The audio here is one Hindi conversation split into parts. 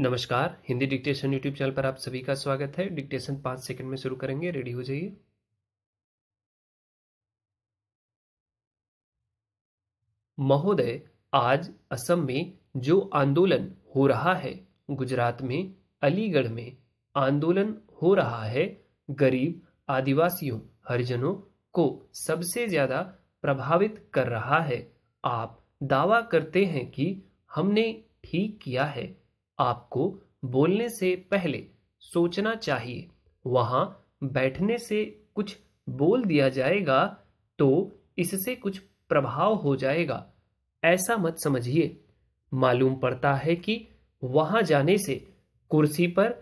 नमस्कार हिंदी डिक्टेशन यूट्यूब चैनल पर आप सभी का स्वागत है डिक्टेशन पांच सेकंड में शुरू करेंगे रेडी हो जाइए महोदय आज असम में जो आंदोलन हो रहा है गुजरात में अलीगढ़ में आंदोलन हो रहा है गरीब आदिवासियों हरिजनों को सबसे ज़्यादा प्रभावित कर रहा है आप दावा करते हैं कि हमने ठीक किया है आपको बोलने से पहले सोचना चाहिए वहाँ बैठने से कुछ बोल दिया जाएगा तो इससे कुछ प्रभाव हो जाएगा ऐसा मत समझिए मालूम पड़ता है कि वहाँ जाने से कुर्सी पर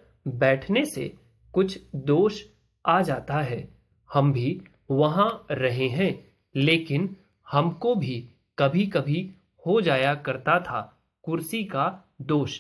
बैठने से कुछ दोष आ जाता है हम भी वहाँ रहे हैं लेकिन हमको भी कभी कभी हो जाया करता था कुर्सी का दोष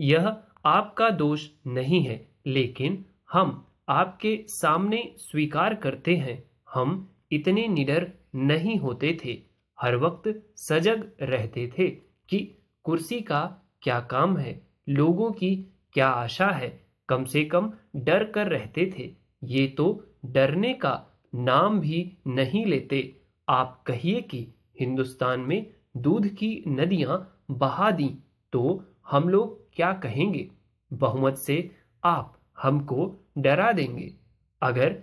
यह आपका दोष नहीं है लेकिन हम आपके सामने स्वीकार करते हैं हम इतने निडर नहीं होते थे हर वक्त सजग रहते थे कि कुर्सी का क्या काम है लोगों की क्या आशा है कम से कम डर कर रहते थे ये तो डरने का नाम भी नहीं लेते आप कहिए कि हिंदुस्तान में दूध की नदियां बहा दी तो हम लोग क्या कहेंगे बहुमत से आप हमको डरा देंगे अगर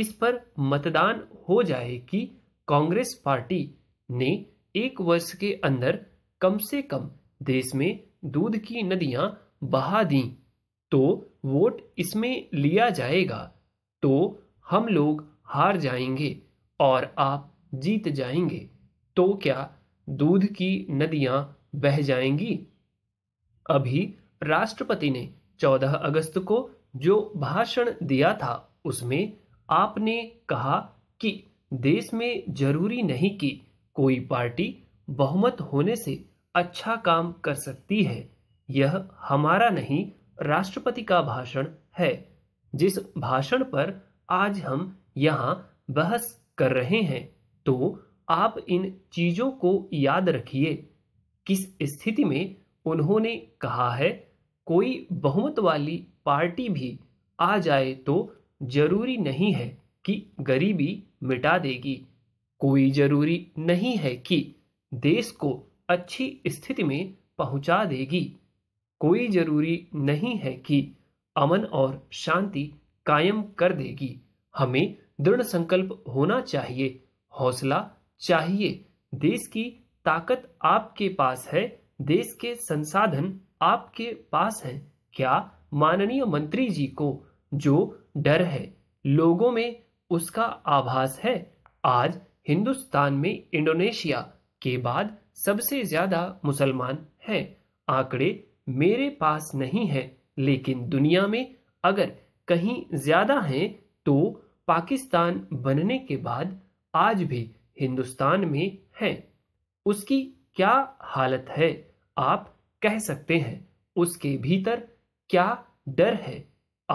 इस पर मतदान हो जाए कि कांग्रेस पार्टी ने एक वर्ष के अंदर कम से कम देश में दूध की नदियां बहा दी तो वोट इसमें लिया जाएगा तो हम लोग हार जाएंगे और आप जीत जाएंगे तो क्या दूध की नदियां बह जाएंगी अभी राष्ट्रपति ने 14 अगस्त को जो भाषण दिया था उसमें आपने कहा कि देश में जरूरी नहीं कि कोई पार्टी बहुमत होने से अच्छा काम कर सकती है यह हमारा नहीं राष्ट्रपति का भाषण है जिस भाषण पर आज हम यहाँ बहस कर रहे हैं तो आप इन चीज़ों को याद रखिए किस स्थिति में उन्होंने कहा है कोई बहुमत वाली पार्टी भी आ जाए तो जरूरी नहीं है कि गरीबी मिटा देगी कोई जरूरी नहीं है कि देश को अच्छी स्थिति में पहुंचा देगी कोई जरूरी नहीं है कि अमन और शांति कायम कर देगी हमें दृढ़ संकल्प होना चाहिए हौसला चाहिए देश की ताकत आपके पास है देश के संसाधन आपके पास हैं क्या माननीय मंत्री जी को जो डर है लोगों में उसका आभास है आज हिंदुस्तान में इंडोनेशिया के बाद सबसे ज्यादा मुसलमान हैं आंकड़े मेरे पास नहीं है लेकिन दुनिया में अगर कहीं ज्यादा हैं तो पाकिस्तान बनने के बाद आज भी हिंदुस्तान में हैं उसकी क्या हालत है आप कह सकते हैं उसके भीतर क्या डर है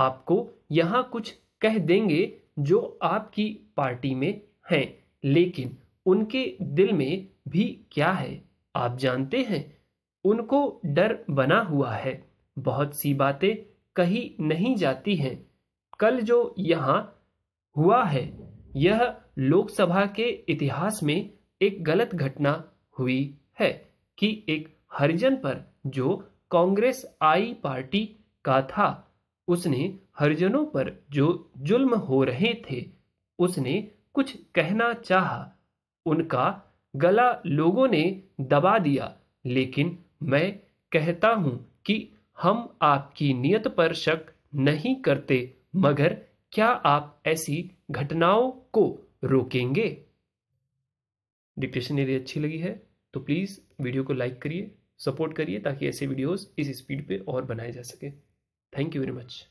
आपको यहाँ कुछ कह देंगे जो आपकी पार्टी में हैं लेकिन उनके दिल में भी क्या है आप जानते हैं उनको डर बना हुआ है बहुत सी बातें कही नहीं जाती हैं कल जो यहाँ हुआ है यह लोकसभा के इतिहास में एक गलत घटना हुई है कि एक हरिजन पर जो कांग्रेस आई पार्टी का था उसने हरिजनों पर जो जुल्म हो रहे थे उसने कुछ कहना चाहा उनका गला लोगों ने दबा दिया लेकिन मैं कहता हूं कि हम आपकी नियत पर शक नहीं करते मगर क्या आप ऐसी घटनाओं को रोकेंगे डिक्टेशन यदि अच्छी लगी है तो प्लीज़ वीडियो को लाइक करिए सपोर्ट करिए ताकि ऐसे वीडियोस इस स्पीड पे और बनाए जा सके थैंक यू वेरी मच